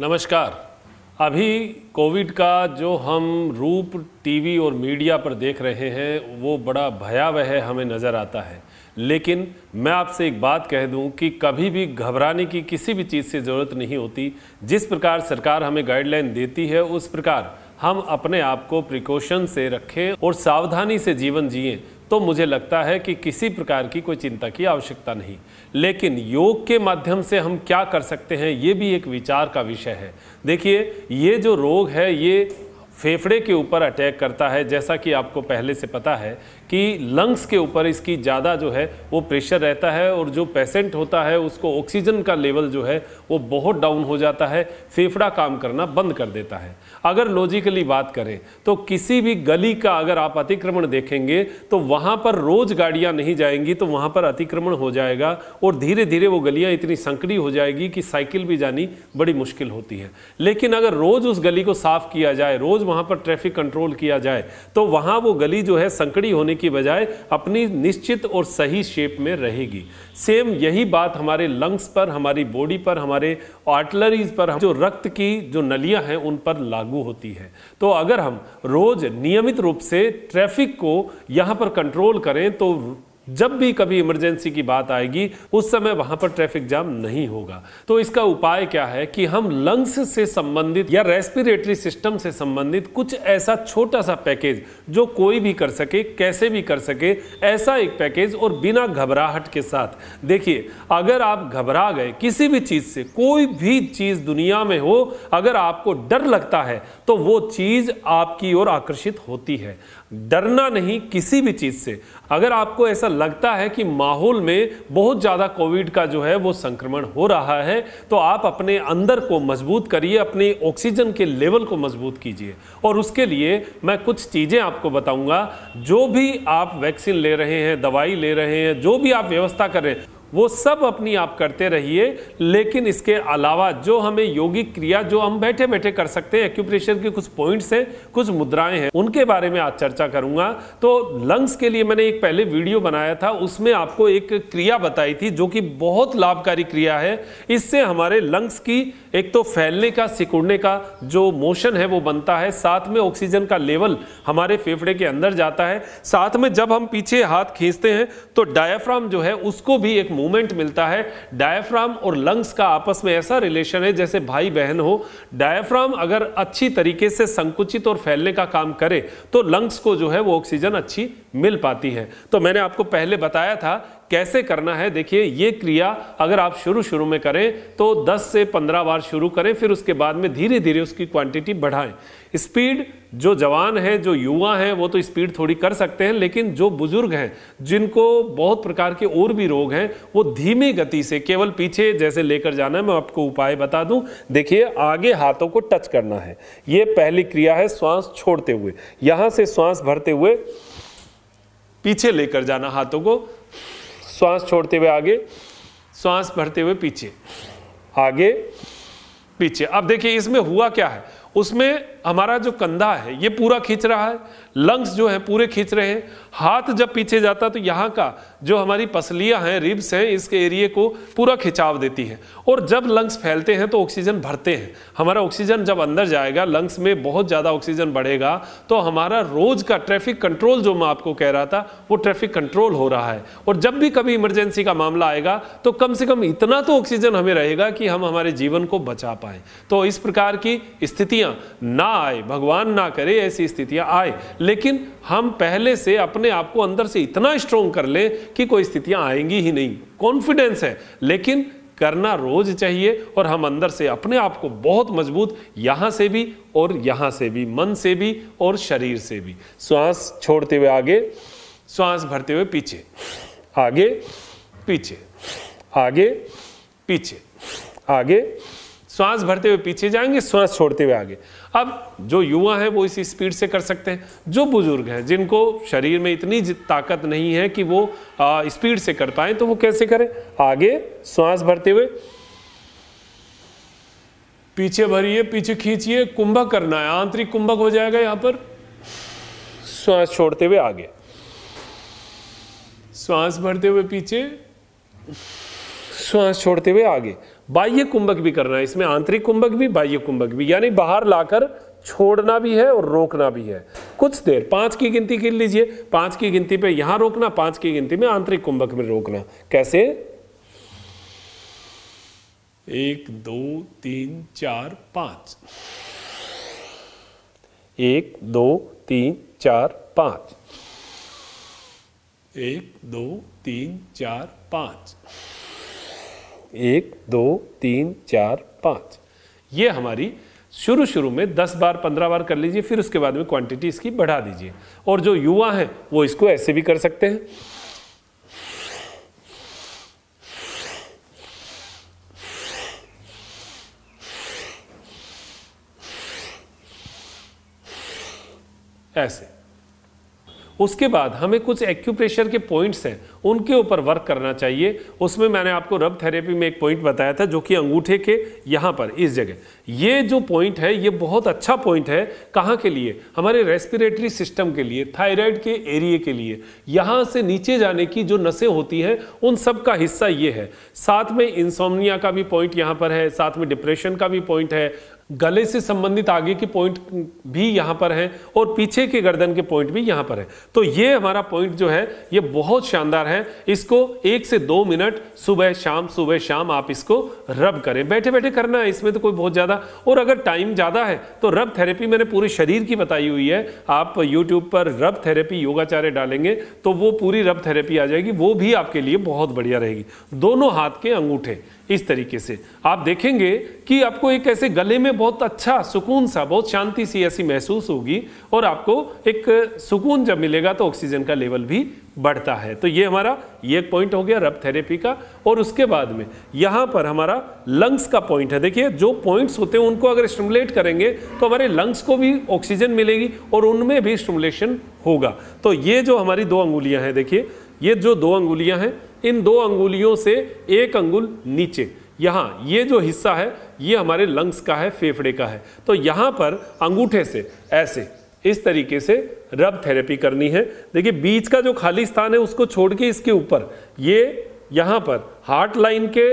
नमस्कार अभी कोविड का जो हम रूप टीवी और मीडिया पर देख रहे हैं वो बड़ा भयावह हमें नज़र आता है लेकिन मैं आपसे एक बात कह दूं कि कभी भी घबराने की किसी भी चीज़ से ज़रूरत नहीं होती जिस प्रकार सरकार हमें गाइडलाइन देती है उस प्रकार हम अपने आप को प्रिकॉशन से रखें और सावधानी से जीवन जिएं तो मुझे लगता है कि किसी प्रकार की कोई चिंता की आवश्यकता नहीं लेकिन योग के माध्यम से हम क्या कर सकते हैं ये भी एक विचार का विषय है देखिए ये जो रोग है ये फेफड़े के ऊपर अटैक करता है जैसा कि आपको पहले से पता है कि लंग्स के ऊपर इसकी ज़्यादा जो है वो प्रेशर रहता है और जो पेशेंट होता है उसको ऑक्सीजन का लेवल जो है वो बहुत डाउन हो जाता है फेफड़ा काम करना बंद कर देता है अगर लॉजिकली बात करें तो किसी भी गली का अगर आप अतिक्रमण देखेंगे तो वहाँ पर रोज़ गाड़ियाँ नहीं जाएंगी तो वहाँ पर अतिक्रमण हो जाएगा और धीरे धीरे वो गलियाँ इतनी संकड़ी हो जाएगी कि साइकिल भी जानी बड़ी मुश्किल होती है लेकिन अगर रोज़ उस गली को साफ़ किया जाए रोज़ वहाँ पर ट्रैफिक कंट्रोल किया जाए तो वहाँ वो गली जो है संकड़ी होने की बजाय अपनी निश्चित और सही शेप में रहेगी सेम यही बात हमारे लंग्स पर हमारी बॉडी पर हमारे आर्टलरीज पर जो रक्त की जो नलियां हैं उन पर लागू होती है तो अगर हम रोज नियमित रूप से ट्रैफिक को यहाँ पर कंट्रोल करें तो जब भी कभी इमरजेंसी की बात आएगी उस समय वहां पर ट्रैफिक जाम नहीं होगा तो इसका उपाय क्या है कि हम लंग्स से संबंधित या रेस्पिरेटरी सिस्टम से संबंधित कुछ ऐसा छोटा सा पैकेज जो कोई भी कर सके कैसे भी कर सके ऐसा एक पैकेज और बिना घबराहट के साथ देखिए अगर आप घबरा गए किसी भी चीज से कोई भी चीज दुनिया में हो अगर आपको डर लगता है तो वो चीज आपकी ओर आकर्षित होती है डरना नहीं किसी भी चीज़ से अगर आपको ऐसा लगता है कि माहौल में बहुत ज़्यादा कोविड का जो है वो संक्रमण हो रहा है तो आप अपने अंदर को मजबूत करिए अपने ऑक्सीजन के लेवल को मजबूत कीजिए और उसके लिए मैं कुछ चीज़ें आपको बताऊंगा जो भी आप वैक्सीन ले रहे हैं दवाई ले रहे हैं जो भी आप व्यवस्था कर रहे हैं वो सब अपनी आप करते रहिए लेकिन इसके अलावा जो हमें योगिक क्रिया जो हम बैठे बैठे कर सकते हैं एक्यूप्रेशर के कुछ पॉइंट्स हैं कुछ मुद्राएं हैं उनके बारे में आज चर्चा करूंगा तो लंग्स के लिए मैंने एक पहले वीडियो बनाया था उसमें आपको एक क्रिया बताई थी जो कि बहुत लाभकारी क्रिया है इससे हमारे लंग्स की एक तो फैलने का सिकुड़ने का जो मोशन है वो बनता है साथ में ऑक्सीजन का लेवल हमारे फेफड़े के अंदर जाता है साथ में जब हम पीछे हाथ खींचते हैं तो डायाफ्राम जो है उसको भी एक मूवमेंट मिलता है डायफ्राम और लंग्स का आपस में ऐसा रिलेशन है जैसे भाई बहन हो डायफ्राम अगर अच्छी तरीके से संकुचित और फैलने का काम करे तो लंग्स को जो है वो ऑक्सीजन अच्छी मिल पाती है तो मैंने आपको पहले बताया था कैसे करना है देखिए ये क्रिया अगर आप शुरू शुरू में करें तो 10 से 15 बार शुरू करें फिर उसके बाद में धीरे धीरे उसकी क्वांटिटी बढ़ाएं स्पीड जो जवान हैं जो युवा हैं वो तो स्पीड थोड़ी कर सकते हैं लेकिन जो बुजुर्ग हैं जिनको बहुत प्रकार के और भी रोग हैं वो धीमी गति से केवल पीछे जैसे लेकर जाना है मैं आपको उपाय बता दूं देखिए आगे हाथों को टच करना है ये पहली क्रिया है श्वास छोड़ते हुए यहाँ से श्वास भरते हुए पीछे लेकर जाना हाथों को श्वास छोड़ते हुए आगे श्वास भरते हुए पीछे आगे पीछे अब देखिए इसमें हुआ क्या है उसमें हमारा जो कंधा है ये पूरा खींच रहा है लंग्स जो है पूरे खींच रहे हैं हाथ जब पीछे जाता है तो यहाँ का जो हमारी पसलियाँ हैं रिब्स हैं इसके एरिए को पूरा खिंचाव देती है और जब लंग्स फैलते हैं तो ऑक्सीजन भरते हैं हमारा ऑक्सीजन जब अंदर जाएगा लंग्स में बहुत ज़्यादा ऑक्सीजन बढ़ेगा तो हमारा रोज़ का ट्रैफिक कंट्रोल जो मैं आपको कह रहा था वो ट्रैफिक कंट्रोल हो रहा है और जब भी कभी इमरजेंसी का मामला आएगा तो कम से कम इतना तो ऑक्सीजन हमें रहेगा कि हम हमारे जीवन को बचा पाएँ तो इस प्रकार की स्थितियाँ ना आए भगवान ना करे ऐसी स्थितियां आए लेकिन हम पहले से अपने आप को अंदर से इतना स्ट्रोंग कर लें कि कोई स्थितियां आएंगी ही नहीं कॉन्फिडेंस है लेकिन करना रोज चाहिए और हम अंदर से अपने आप को बहुत मजबूत यहां से भी और यहां से भी मन से भी और शरीर से भी श्वास छोड़ते हुए आगे श्वास भरते हुए पीछे आगे पीछे आगे पीछे आगे श्वास भरते हुए पीछे जाएंगे श्वास छोड़ते हुए आगे अब जो युवा हैं वो इसी स्पीड से कर सकते हैं जो बुज़ुर्ग हैं जिनको शरीर में इतनी ताकत नहीं है कि वो आ, स्पीड से कर पाए तो वो कैसे करें आगे श्वास भरते हुए पीछे भरिए पीछे खींचिए कुंभक करना है आंतरिक कुंभक हो जाएगा यहां पर श्वास छोड़ते हुए आगे श्वास भरते हुए पीछे श्वास छोड़ते हुए आगे बाह्य कुंभक भी करना है इसमें आंतरिक कुंभक भी बाह्य कुंभक भी यानी बाहर लाकर छोड़ना भी है और रोकना भी है कुछ देर पांच की गिनती गिन लीजिए पांच की गिनती पे यहां रोकना पांच की गिनती में आंतरिक कुंभक में रोकना कैसे एक दो तीन चार पांच एक दो तीन चार पांच एक दो तीन चार पांच एक दो तीन चार पाँच ये हमारी शुरू शुरू में दस बार पंद्रह बार कर लीजिए फिर उसके बाद में क्वांटिटी इसकी बढ़ा दीजिए और जो युवा हैं वो इसको ऐसे भी कर सकते हैं ऐसे उसके बाद हमें कुछ एक्यूप्रेशर के पॉइंट्स हैं उनके ऊपर वर्क करना चाहिए उसमें मैंने आपको रब थेरेपी में एक पॉइंट बताया था जो कि अंगूठे के यहाँ पर इस जगह ये जो पॉइंट है ये बहुत अच्छा पॉइंट है कहाँ के लिए हमारे रेस्पिरेटरी सिस्टम के लिए थायराइड के एरिए के लिए यहाँ से नीचे जाने की जो नसें होती हैं उन सब का हिस्सा ये है साथ में इंसोमनिया का भी पॉइंट यहाँ पर है साथ में डिप्रेशन का भी पॉइंट है गले से संबंधित आगे के पॉइंट भी यहाँ पर हैं और पीछे के गर्दन के पॉइंट भी यहाँ पर हैं तो ये हमारा पॉइंट जो है ये बहुत शानदार है इसको एक से दो मिनट सुबह शाम सुबह शाम आप इसको रब करें बैठे बैठे करना है इसमें तो कोई बहुत ज़्यादा और अगर टाइम ज़्यादा है तो रब थेरेपी मैंने पूरे शरीर की बताई हुई है आप यूट्यूब पर रब थेरेपी योगाचार्य डालेंगे तो वो पूरी रब थेरेपी आ जाएगी वो भी आपके लिए बहुत बढ़िया रहेगी दोनों हाथ के अंगूठे इस तरीके से आप देखेंगे कि आपको एक ऐसे गले में बहुत अच्छा सुकून सा बहुत शांति सी ऐसी महसूस होगी और आपको एक सुकून जब मिलेगा तो ऑक्सीजन का लेवल भी बढ़ता है तो ये हमारा ये एक पॉइंट हो गया रब थेरेपी का और उसके बाद में यहाँ पर हमारा लंग्स का पॉइंट है देखिए जो पॉइंट्स होते हैं उनको अगर स्टमुलेट करेंगे तो हमारे लंग्स को भी ऑक्सीजन मिलेगी और उनमें भी स्टमुलेशन होगा तो ये जो हमारी दो अंगुलियाँ हैं देखिए ये जो दो अंगुलियाँ हैं इन दो अंगुलियों से एक अंगुल नीचे यहाँ ये जो हिस्सा है ये हमारे लंग्स का है फेफड़े का है तो यहाँ पर अंगूठे से ऐसे इस तरीके से रब थेरेपी करनी है देखिए बीच का जो खाली स्थान है उसको छोड़ के इसके ऊपर ये यहाँ पर हार्ट लाइन के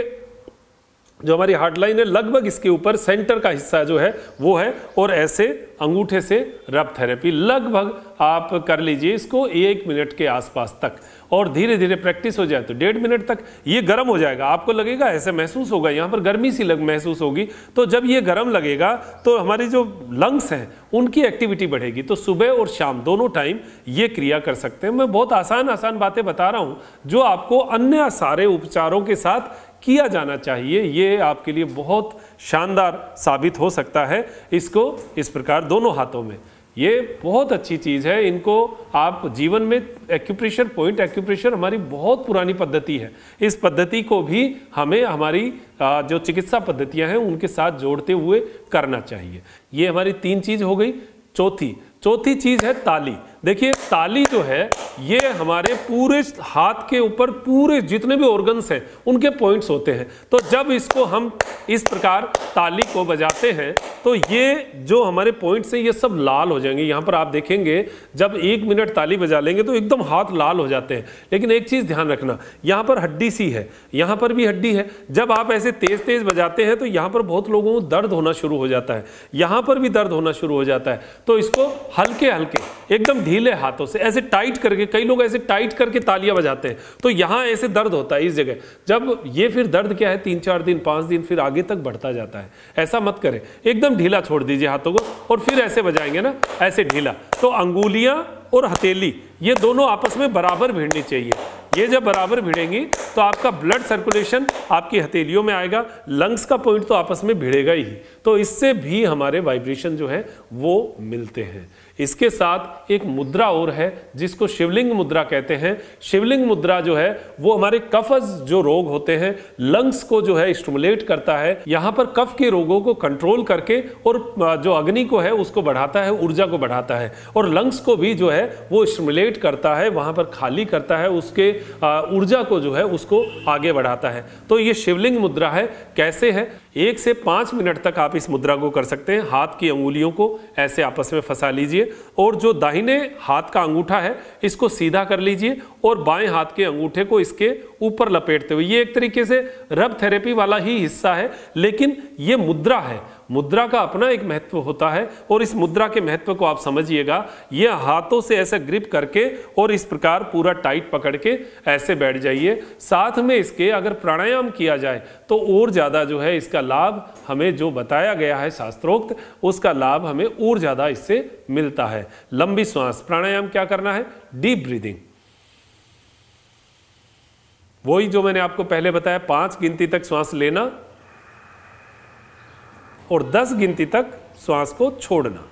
जो हमारी हार्ट लाइन है लगभग इसके ऊपर सेंटर का हिस्सा जो है वो है और ऐसे अंगूठे से रब थेरेपी लगभग आप कर लीजिए इसको एक मिनट के आसपास तक और धीरे धीरे प्रैक्टिस हो जाए तो डेढ़ मिनट तक ये गर्म हो जाएगा आपको लगेगा ऐसे महसूस होगा यहाँ पर गर्मी सी लग महसूस होगी तो जब ये गर्म लगेगा तो हमारी जो लंग्स हैं उनकी एक्टिविटी बढ़ेगी तो सुबह और शाम दोनों टाइम ये क्रिया कर सकते हैं मैं बहुत आसान आसान बातें बता रहा हूँ जो आपको अन्य सारे उपचारों के साथ किया जाना चाहिए ये आपके लिए बहुत शानदार साबित हो सकता है इसको इस प्रकार दोनों हाथों में ये बहुत अच्छी चीज़ है इनको आप जीवन में एक्यूप्रेशर पॉइंट एक्यूप्रेशर हमारी बहुत पुरानी पद्धति है इस पद्धति को भी हमें हमारी जो चिकित्सा पद्धतियां हैं उनके साथ जोड़ते हुए करना चाहिए ये हमारी तीन चीज़ हो गई चौथी चौथी चीज़ है ताली देखिए ताली जो है ये हमारे पूरे हाथ के ऊपर पूरे जितने भी ऑर्गन्स हैं उनके पॉइंट्स होते हैं तो जब इसको हम इस प्रकार ताली को बजाते हैं तो ये जो हमारे पॉइंट्स हैं ये सब लाल हो जाएंगे यहाँ पर आप देखेंगे जब एक मिनट ताली बजा लेंगे तो एकदम हाथ लाल हो जाते हैं लेकिन एक चीज़ ध्यान रखना यहाँ पर हड्डी सी है यहाँ पर भी हड्डी है जब आप ऐसे तेज़ तेज़ बजाते हैं तो यहाँ पर बहुत लोगों को दर्द होना शुरू हो जाता है यहाँ पर भी दर्द होना शुरू हो जाता है तो इसको हल्के हल्के एकदम ढीले हाथों से ऐसे टाइट करके करके कई लोग ऐसे टाइट करके तालियां बजाते हैं तो यहाँ ऐसे दर्द होता है इस जगह जब ये फिर दर्द क्या है तीन चार दिन पाँच दिन फिर आगे तक बढ़ता जाता है ऐसा मत करें एकदम ढीला छोड़ दीजिए हाथों को और फिर ऐसे बजाएंगे ना ऐसे ढीला तो अंगुलियाँ और हथेली ये दोनों आपस में बराबर भिड़नी चाहिए ये जब बराबर भिड़ेंगी तो आपका ब्लड सर्कुलेशन आपकी हथेलियों में आएगा लंग्स का पॉइंट तो आपस में भिड़ेगा ही तो इससे भी हमारे वाइब्रेशन जो है वो मिलते हैं इसके साथ एक मुद्रा और है जिसको शिवलिंग मुद्रा कहते हैं शिवलिंग मुद्रा जो है वो हमारे कफज जो रोग होते हैं लंग्स को जो है स्टमुलेट करता है यहाँ पर कफ के रोगों को कंट्रोल करके और जो अग्नि को है उसको बढ़ाता है ऊर्जा को बढ़ाता है और लंग्स को भी जो है वो स्टमुलेट करता है वहाँ पर खाली करता है उसके ऊर्जा को जो है उसको आगे बढ़ाता है तो ये शिवलिंग मुद्रा है कैसे है एक से पाँच मिनट तक आप इस मुद्रा को कर सकते हैं हाथ की अंगुलियों को ऐसे आपस में फंसा लीजिए और जो दाहिने हाथ का अंगूठा है इसको सीधा कर लीजिए और बाएं हाथ के अंगूठे को इसके ऊपर लपेटते हुए ये एक तरीके से रब थेरेपी वाला ही हिस्सा है लेकिन ये मुद्रा है मुद्रा का अपना एक महत्व होता है और इस मुद्रा के महत्व को आप समझिएगा ये हाथों से ऐसा ग्रिप करके और इस प्रकार पूरा टाइट पकड़ के ऐसे बैठ जाइए साथ में इसके अगर प्राणायाम किया जाए तो और ज़्यादा जो है इसका लाभ हमें जो बताया गया है शास्त्रोक्त उसका लाभ हमें और ज़्यादा इससे मिलता है लंबी श्वास प्राणायाम क्या करना है डीप ब्रीदिंग वही जो मैंने आपको पहले बताया पांच गिनती तक श्वास लेना और दस गिनती तक श्वास को छोड़ना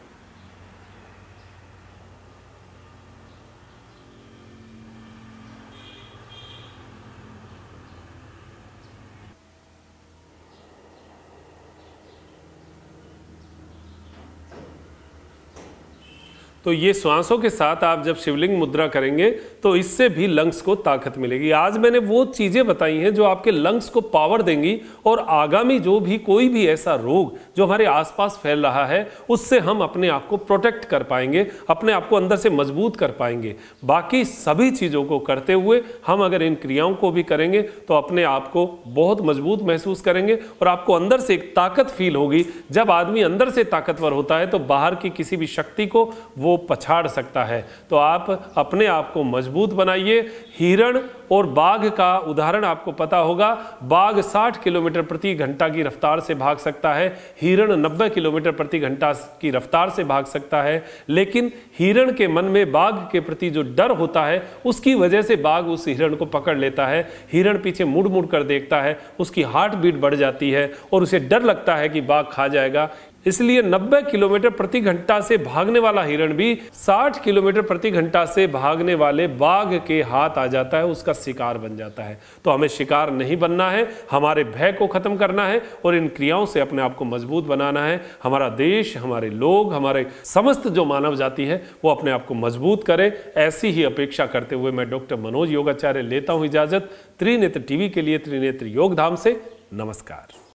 तो ये श्वासों के साथ आप जब शिवलिंग मुद्रा करेंगे तो इससे भी लंग्स को ताकत मिलेगी आज मैंने वो चीज़ें बताई हैं जो आपके लंग्स को पावर देंगी और आगामी जो भी कोई भी ऐसा रोग जो हमारे आसपास फैल रहा है उससे हम अपने आप को प्रोटेक्ट कर पाएंगे अपने आप को अंदर से मजबूत कर पाएंगे बाकी सभी चीज़ों को करते हुए हम अगर इन क्रियाओं को भी करेंगे तो अपने आप को बहुत मजबूत महसूस करेंगे और आपको अंदर से एक ताकत फील होगी जब आदमी अंदर से ताकतवर होता है तो बाहर की किसी भी शक्ति को वो पछाड़ सकता है तो आप अपने आप को मजबूत मजबूत बनाइए हिरण और बाघ का उदाहरण आपको पता होगा बाघ 60 किलोमीटर प्रति घंटा की रफ्तार से भाग सकता है हिरण 90 किलोमीटर प्रति घंटा की रफ्तार से भाग सकता है लेकिन हिरण के मन में बाघ के प्रति जो डर होता है उसकी वजह से बाघ उस हिरण को पकड़ लेता है हिरण पीछे मुड़ मुड़ कर देखता है उसकी हार्ट बीट बढ़ जाती है और उसे डर लगता है कि बाघ खा जाएगा इसलिए 90 किलोमीटर प्रति घंटा से भागने वाला हिरण भी 60 किलोमीटर प्रति घंटा से भागने वाले बाघ के हाथ आ जाता है उसका शिकार बन जाता है तो हमें शिकार नहीं बनना है हमारे भय को खत्म करना है और इन क्रियाओं से अपने आप को मजबूत बनाना है हमारा देश हमारे लोग हमारे समस्त जो मानव जाति है वो अपने आप को मजबूत करे ऐसी ही अपेक्षा करते हुए मैं डॉक्टर मनोज योगाचार्य लेता हूँ इजाजत त्रिनेत्र टीवी के लिए त्रिनेत्र योगधाम से नमस्कार